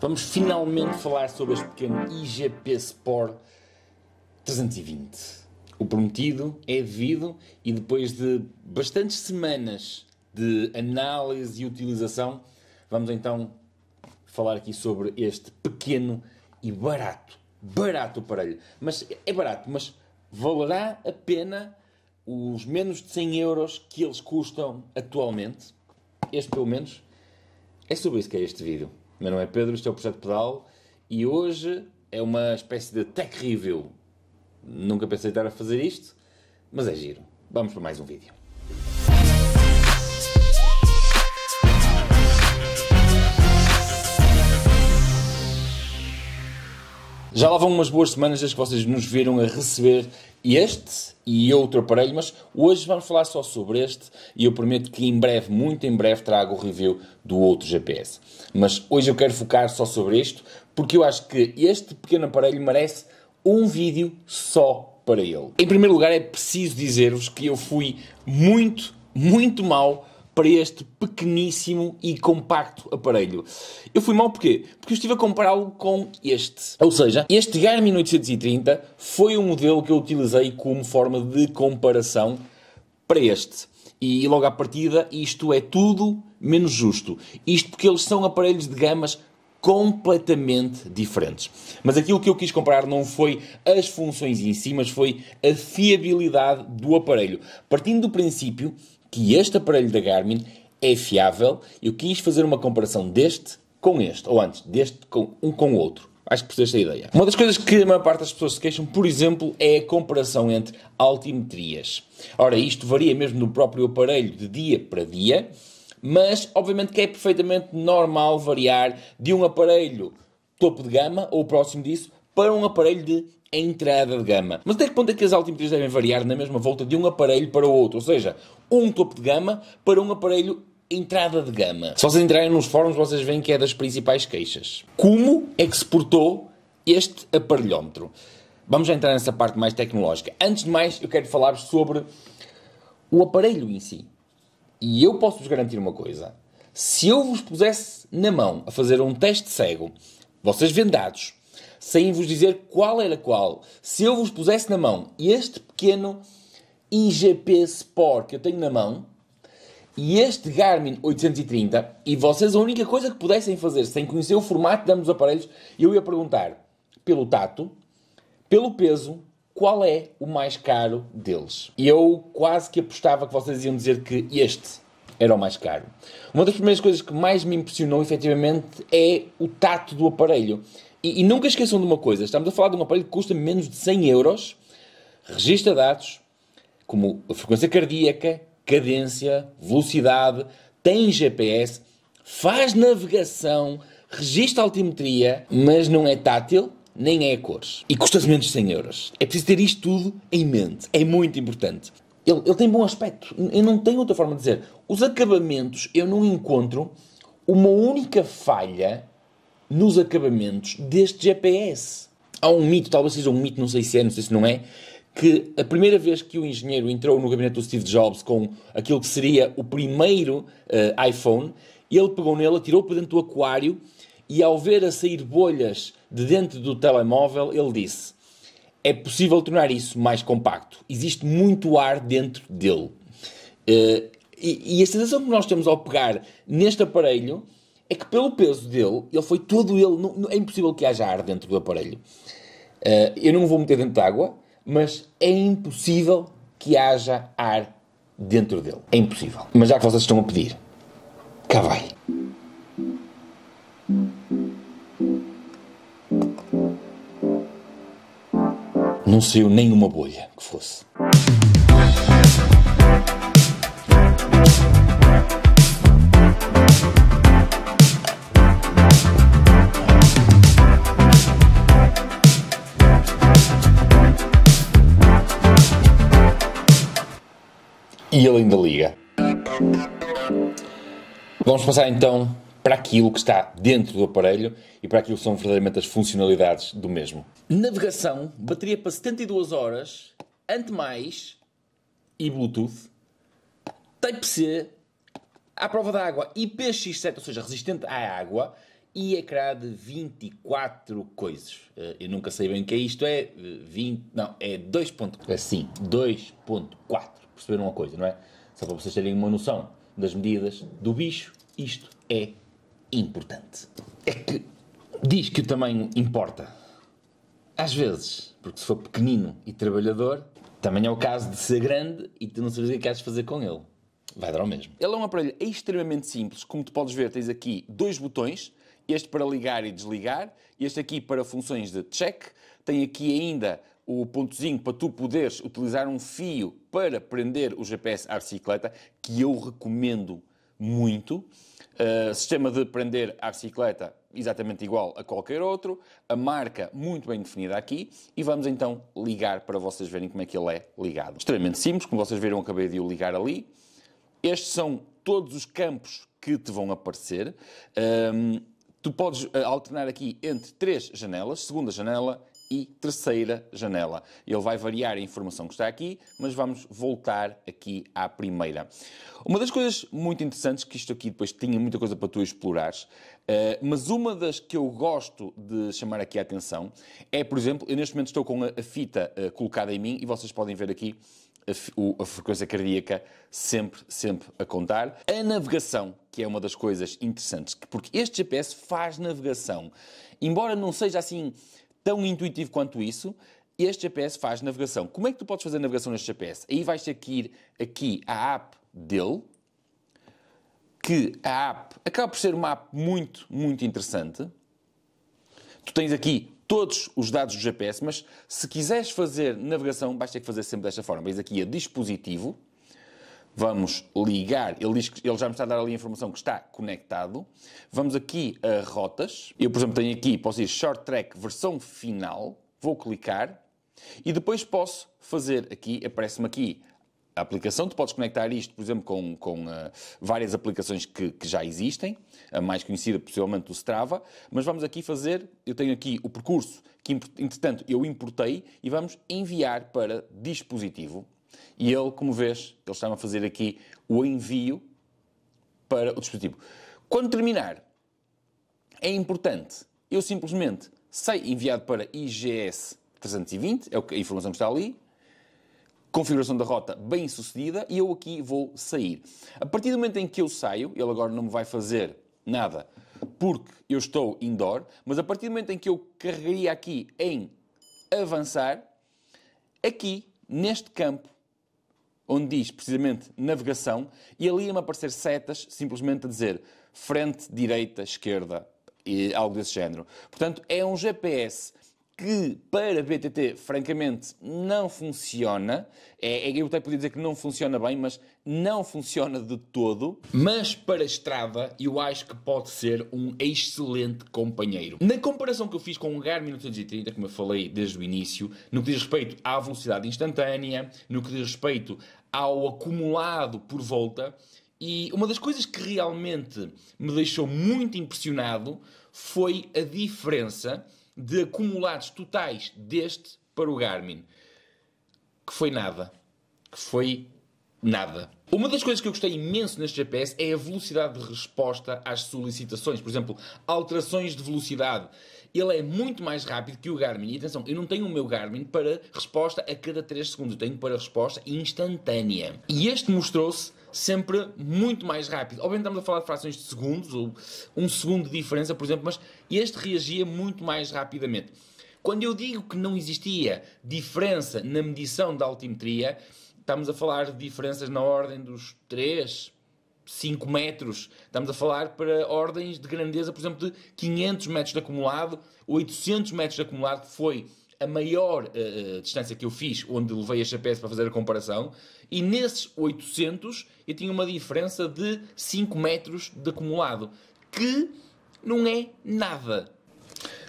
Vamos finalmente falar sobre este pequeno IGP Sport 320. O prometido é devido e depois de bastantes semanas de análise e utilização, vamos então falar aqui sobre este pequeno e barato, barato aparelho. Mas é barato, mas valerá a pena os menos de 100 euros que eles custam atualmente? Este pelo menos é sobre isso que é este vídeo. Meu nome é Pedro, este é o Projeto Pedal e hoje é uma espécie de tech review. Nunca pensei estar a fazer isto, mas é giro. Vamos para mais um vídeo. Já lá vão umas boas semanas desde que vocês nos viram a receber este e outro aparelho, mas hoje vamos falar só sobre este e eu prometo que em breve, muito em breve, trago o review do outro GPS. Mas hoje eu quero focar só sobre isto, porque eu acho que este pequeno aparelho merece um vídeo só para ele. Em primeiro lugar, é preciso dizer-vos que eu fui muito, muito mal para este pequeníssimo e compacto aparelho. Eu fui mal porquê? Porque eu estive a compará-lo com este. Ou seja, este Garmin 830 foi o modelo que eu utilizei como forma de comparação para este. E logo à partida, isto é tudo menos justo. Isto porque eles são aparelhos de gamas completamente diferentes. Mas aquilo que eu quis comparar não foi as funções em si, mas foi a fiabilidade do aparelho. Partindo do princípio que este aparelho da Garmin é fiável. Eu quis fazer uma comparação deste com este, ou antes, deste com um com o outro. Acho que percebeste a ideia. Uma das coisas que a maior parte das pessoas se queixam, por exemplo, é a comparação entre altimetrias. Ora, isto varia mesmo no próprio aparelho de dia para dia, mas obviamente que é perfeitamente normal variar de um aparelho topo de gama ou próximo disso para um aparelho de a entrada de gama. Mas até que ponto é que as altimetrias devem variar na mesma volta de um aparelho para o outro? Ou seja, um topo de gama para um aparelho entrada de gama. Se vocês entrarem nos fóruns, vocês veem que é das principais queixas. Como é que se portou este aparelhómetro? Vamos já entrar nessa parte mais tecnológica. Antes de mais, eu quero falar-vos sobre o aparelho em si. E eu posso-vos garantir uma coisa. Se eu vos pusesse na mão a fazer um teste cego, vocês vendados, sem vos dizer qual era qual. Se eu vos pusesse na mão este pequeno IGP Sport que eu tenho na mão e este Garmin 830 e vocês a única coisa que pudessem fazer sem conhecer o formato de ambos os aparelhos, eu ia perguntar pelo tato, pelo peso, qual é o mais caro deles. E eu quase que apostava que vocês iam dizer que este era o mais caro. Uma das primeiras coisas que mais me impressionou, efetivamente, é o tato do aparelho. E, e, nunca esqueçam de uma coisa: estamos a falar de um aparelho que custa menos de 100 euros, registra dados como frequência cardíaca, cadência, velocidade, tem GPS, faz navegação, registra altimetria, mas não é tátil, nem é a cores. E custa menos de 100 euros. É preciso ter isto tudo em mente. É muito importante. Ele, ele tem bom aspecto. Eu não tenho outra forma de dizer. Os acabamentos, eu não encontro uma única falha nos acabamentos deste GPS. Há um mito, talvez seja um mito, não sei se é, não sei se não é, que a primeira vez que o engenheiro entrou no gabinete do Steve Jobs com aquilo que seria o primeiro uh, iPhone, ele pegou nele, atirou para dentro do aquário e, ao ver a sair bolhas de dentro do telemóvel, ele disse: É possível tornar isso mais compacto. Existe muito ar dentro dele. Uh, e, e a sensação que nós temos ao pegar neste aparelho é que pelo peso dele, ele foi todo ele. Não, não, é impossível que haja ar dentro do aparelho. Uh, eu não vou meter dentro de água, mas é impossível que haja ar dentro dele. É impossível. Mas já que vocês estão a pedir, cá vai. Não saiu nenhuma bolha que fosse. e ele ainda liga. Vamos passar então para aquilo que está dentro do aparelho e para aquilo que são verdadeiramente as funcionalidades do mesmo. Navegação, bateria para 72 horas, ante mais e Bluetooth, Type-C, à prova da água, IPX7, ou seja, resistente à água, e ecrã de 24 coisas. Eh, eu nunca sei bem o que é isto, é 20, eh, não, é 2.4. É sim, 2.4 perceber uma coisa, não é? Só para vocês terem uma noção das medidas do bicho, isto é importante. É que diz que o tamanho importa. Às vezes, porque se for pequenino e trabalhador, também é o caso de ser grande e tu não sabes o que é que has fazer com ele. Vai dar ao mesmo. Ele é um aparelho extremamente simples. Como tu podes ver, tens aqui dois botões. Este para ligar e desligar. Este aqui para funções de check. Tem aqui ainda o pontozinho para tu poderes utilizar um fio para prender o GPS à bicicleta, que eu recomendo muito. Uh, sistema de prender à bicicleta exatamente igual a qualquer outro, a marca muito bem definida aqui e vamos então ligar para vocês verem como é que ele é ligado. Extremamente simples, como vocês viram, acabei de o ligar ali. Estes são todos os campos que te vão aparecer. Um, ah, tu podes ah, alternar aqui entre três janelas: segunda janela, e terceira janela. Ele vai variar a informação que está aqui, mas vamos voltar aqui à primeira. Uma das coisas muito interessantes, que isto aqui depois tinha muita coisa para tu explorares, eh, mas uma das que eu gosto de chamar aqui a atenção é, por exemplo, eu neste momento estou com a, fita eh, colocada em mim e vocês podem ver aqui a, a frequência cardíaca sempre, sempre a contar. A navegação, que é uma das coisas interessantes, porque este GPS faz navegação. Embora não seja assim tão intuitivo quanto isso, este GPS faz navegação. Como é que tu podes fazer navegação neste GPS? Aí vais ter que ir aqui à app dele, que a app acaba por ser uma app muito, muito interessante. Tu tens aqui todos os dados do GPS, mas se quiseres fazer navegação, vais ter que fazer sempre desta forma. Vês aqui a dispositivo, Vamos ligar, ele, diz que, ele já me está a dar ali a informação que está conectado. Vamos aqui a rotas. Eu, por exemplo, tenho aqui, posso ir Short Track versão final. Vou clicar e depois posso fazer aqui, aparece-me aqui a aplicação. Tu podes conectar isto, por exemplo, com, com uh, várias aplicações que, que, já existem, a mais conhecida possivelmente do Strava, mas vamos aqui fazer, eu tenho aqui o percurso que, entretanto, eu importei e vamos enviar para dispositivo. E ele, como vês, ele está a fazer aqui o envio para o dispositivo. Quando terminar, é importante, eu simplesmente sei enviado para IGS 320, é a informação que está ali, configuração da rota bem sucedida, e eu aqui vou sair. A partir do momento em que eu saio, ele agora não me vai fazer nada, porque eu estou indoor, mas a partir do momento em que eu carregaria aqui em avançar, aqui, neste campo, onde diz precisamente navegação, e ali iam aparecer setas simplesmente a dizer frente, direita, esquerda, e algo desse género. Portanto, é um GPS que para BTT, francamente, não funciona. É, é, eu até podia dizer que não funciona bem, mas não funciona de todo. Mas para estrada, eu acho que pode ser um excelente companheiro. Na comparação que eu fiz com o Garmin 830, como eu falei desde o início, no que diz respeito à velocidade instantânea, no que diz respeito ao acumulado por volta, e uma das coisas que realmente me deixou muito impressionado foi a diferença de acumulados totais deste para o Garmin. Que foi nada. Que foi nada. Uma das coisas que eu gostei imenso neste GPS é a velocidade de resposta às solicitações. Por exemplo, alterações de velocidade. Ele é muito mais rápido que o Garmin. E atenção, eu não tenho o meu Garmin para resposta a cada 3 segundos. Eu tenho para resposta instantânea. E este mostrou-se sempre muito mais rápido. Obviamente estamos a falar de frações de segundos, ou um segundo de diferença, por exemplo, mas este reagia muito mais rapidamente. Quando eu digo que não existia diferença na medição da altimetria, estamos a falar de diferenças na ordem dos 3, 5 metros. Estamos a falar para ordens de grandeza, por exemplo, de 500 metros de acumulado, 800 metros de acumulado, que foi a maior uh, distância que eu fiz, onde levei a GPS para fazer a comparação, e nesses 800 eu tinha uma diferença de 5 metros de acumulado, que não é nada.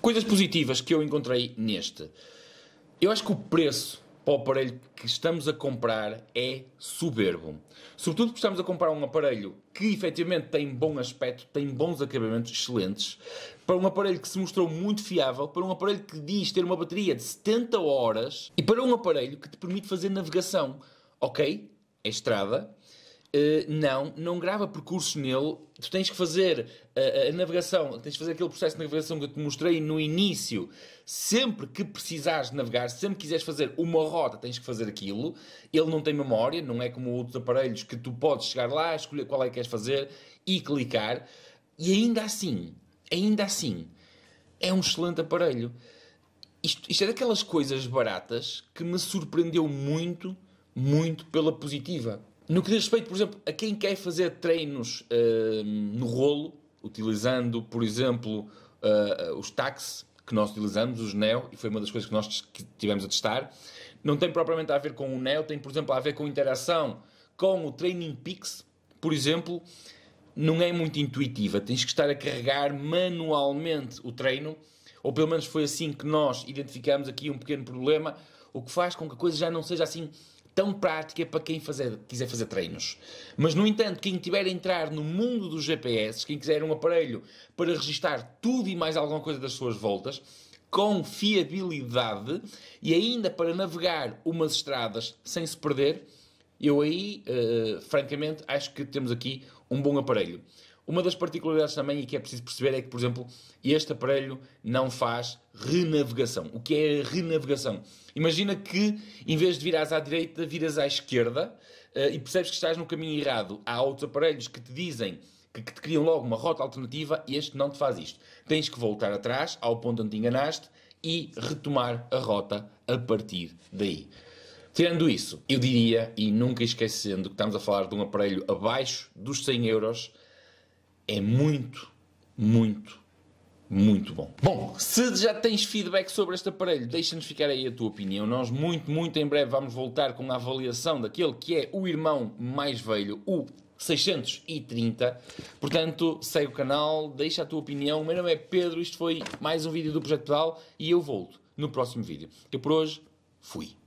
Coisas positivas que eu encontrei neste. Eu acho que o preço para o aparelho que estamos a comprar é soberbo. Sobretudo porque estamos a comprar um aparelho que efetivamente tem bom aspecto, tem bons acabamentos excelentes, para um aparelho que se mostrou muito fiável, para um aparelho que diz ter uma bateria de 70 horas e para um aparelho que te permite fazer navegação. Ok, é estrada, eh, não, não grava percurso nele. Tu tens que fazer a, eh, eh, a, navegação, tens que fazer aquele processo de navegação que eu te mostrei no início. Sempre que precisares navegar, sempre que quiseres fazer uma rota, tens que fazer aquilo. Ele não tem memória, não é como outros aparelhos que tu podes chegar lá, escolher qual é que queres fazer e clicar. E ainda assim, ainda assim, é um excelente aparelho. Isto, isto é daquelas coisas baratas que me surpreendeu muito, muito pela positiva no que diz respeito, por exemplo, a quem quer fazer treinos uh, no rolo, utilizando, por exemplo, uh, os táxis que nós utilizamos, os Neo, e foi uma das coisas que nós tivemos a testar, não tem propriamente a ver com o Neo, tem, por exemplo, a ver com interação com o Training Peaks, por exemplo, não é muito intuitiva. Tens que estar a carregar manualmente o treino, ou pelo menos foi assim que nós identificamos aqui um pequeno problema, o que faz com que a coisa já não seja assim tão prática para quem fazer, quiser fazer treinos. Mas, no entanto, quem tiver a entrar no mundo dos GPS, quem quiser um aparelho para registar tudo e mais alguma coisa das suas voltas, com fiabilidade e ainda para navegar umas estradas sem se perder, eu aí, uh, francamente, acho que temos aqui um bom aparelho. Uma das particularidades também e que é preciso perceber é que, por exemplo, este aparelho não faz renavegação. O que é renavegação? Imagina que, em vez de virares à direita, viras à esquerda eh, e percebes que estás no caminho errado. Há outros aparelhos que te dizem que, te criam logo uma rota alternativa e este não te faz isto. Tens que voltar atrás ao ponto onde te enganaste e retomar a rota a partir daí. Tirando isso, eu diria, e nunca esquecendo que estamos a falar de um aparelho abaixo dos 100 euros, é muito, muito, muito bom. Bom, se já tens feedback sobre este aparelho, deixa-nos ficar aí a tua opinião. Nós muito, muito em breve vamos voltar com a avaliação daquele que é o irmão mais velho, o 630. Portanto, segue o canal, deixa a tua opinião. O meu nome é Pedro, isto foi mais um vídeo do Projeto Pedal e eu volto no próximo vídeo. Que por hoje, fui.